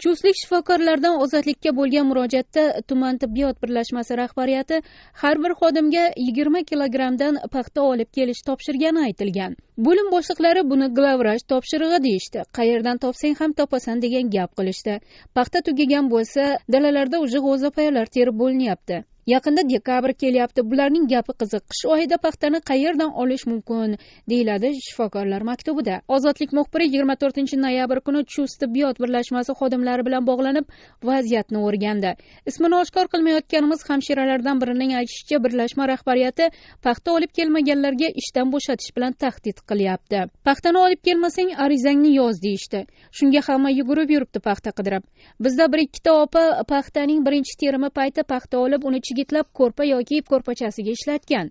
chustlik shifokorlardan ozodlikka bo'lgan murojaatda tuman tibbiyot birlashmasi rahbariyati har bir xodimga yigirma kilogrammdan paxta olib kelish topshirgani aytilgan bo'lim boshliqlari buni glavraj topshirig'i deyishdi qayerdan topsang ham topasan degan gap qilishdi paxta tugagan bo'lsa dalalarda уже g'o'zapoyalar terib bo'linyapti yaqinda dekabr kelyapti bularning gapi qiziq qish oyida paxtani qayerdan olish mumkin deyiladi shifokorlar maktubida ozodlik muxbiri yigirma to'rtinchi noyabr kuni chust tibbiyot birlashmasi xodimlari bilan bog'lanib vaziyatni o'rgandi ismini oshkor qilmayotganimiz hamshiralardan birining aytishicha birlashma rahbariyati paxta olib kelmaganlarga ishdan bo'shatish bilan tahdid qilyapti paxtani olib kelmasang arizangni yoz deyishdi shunga hamma yugurib yuribdi paxta qidirib bizda bir ikkita opa paxtaning birinchi terimi payti paxta olib uni yigitlab ko'rpa yoki ko'rpachasiga ishlatgan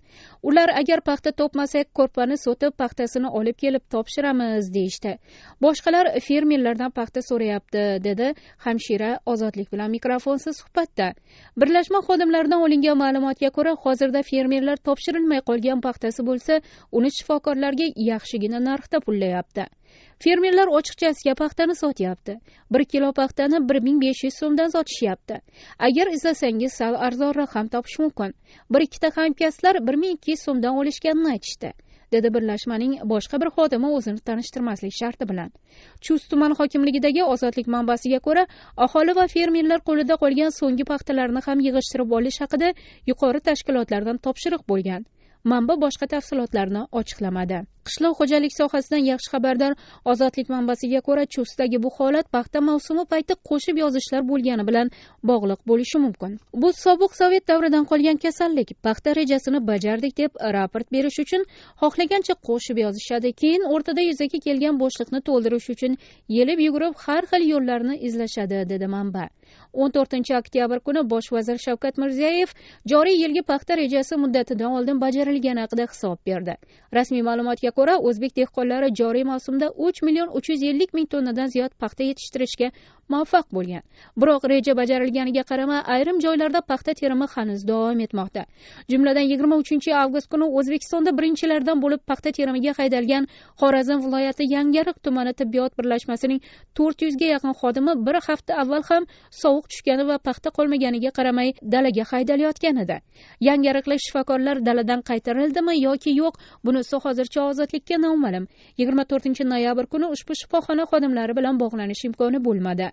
ular agar paxta topmasak ko'rpani so'tib paxtasini olib kelib topshiramiz deyishdi boshqalar fermerlardan paxta so'rayapti dedi hamshira ozodlik bilan mikrofonsiz suhbatda birlashma xodimlaridan olingan ma'lumotga ko'ra hozirda fermerlar topshirilmay qolgan paxtasi bo'lsa uni shifokorlarga yaxshigina narxda pullayapti fermerlar ochiqchasiga paxtani sotyapti bir kilo paxtani bir ming besh yuz so'mdan sotishyapti agar izlasangiz sal arzonroq ham topish mumkin bir ikkita hamkasblar bir ming ikki yuz so'mdan olishganini aytishdi dedi birlashmaning boshqa bir xodimi o'zini tanishtirmaslik sharti bilan chust tuman hokimligidagi ozodlik manbasiga ko'ra aholi va fermerlar qo'lida qolgan so'nggi paxtalarni ham yig'ishtirib olish haqida yuqori tashkilotlardan topshiriq bo'lgan manba boshqa tafsilotlarni ochiqlamadi qishloq xo'jalik sohasidan yaxshi xabardor ozodlik manbasiga ko'ra chustdagi bu holat paxta mavsumi payti qo'shib yozishlar bo'lgani bilan bog'liq bo'lishi mumkin bu sobiq sovet davridan qolgan kasallik paxta rejasini bajardik deb raport berish uchun xohlagancha qo'shib yozishadi keyin o'rtada yuzaga kelgan bo'shliqni to'ldirish uchun yelib yugurib har xil yo'llarni izlashadi dedi manba o'n to'rtinchi oktyabr kuni bosh vazir shavkat mirziyoyev joriy yilgi paxta rejasi muddatidan oldin bajarilgani haqida hisob berdi rasmiy ma'lumotga ko'ra o'zbek dehqonlari joriy mavsumda uch million uch yuz ellik ming tonnadan ziyod paxta yetishtirishga muvaffaq bo'lgan biroq reja bajarilganiga qaramay ayrim joylarda paxta terimi hanuz davom etmoqda jumladan yigirma uchinchi avgust kuni o'zbekistonda birinchilardan bo'lib paxta terimiga haydalgan xorazm viloyati yangariq tumani tibbiyot birlashmasining to'rt yuzga yaqin xodimi bir hafta avval ham sovuq tushgani va paxta qolmaganiga qaramay dalaga haydalayotgan edi yangariqlik shifokorlar daladan qaytarildimi yoki yo'q bunisi hozircha ozodlikka noma'lum yigirma to'rtinchi noyabr kuni ushbu shifoxona xodimlari bilan bog'lanish imkoni bo'lmadi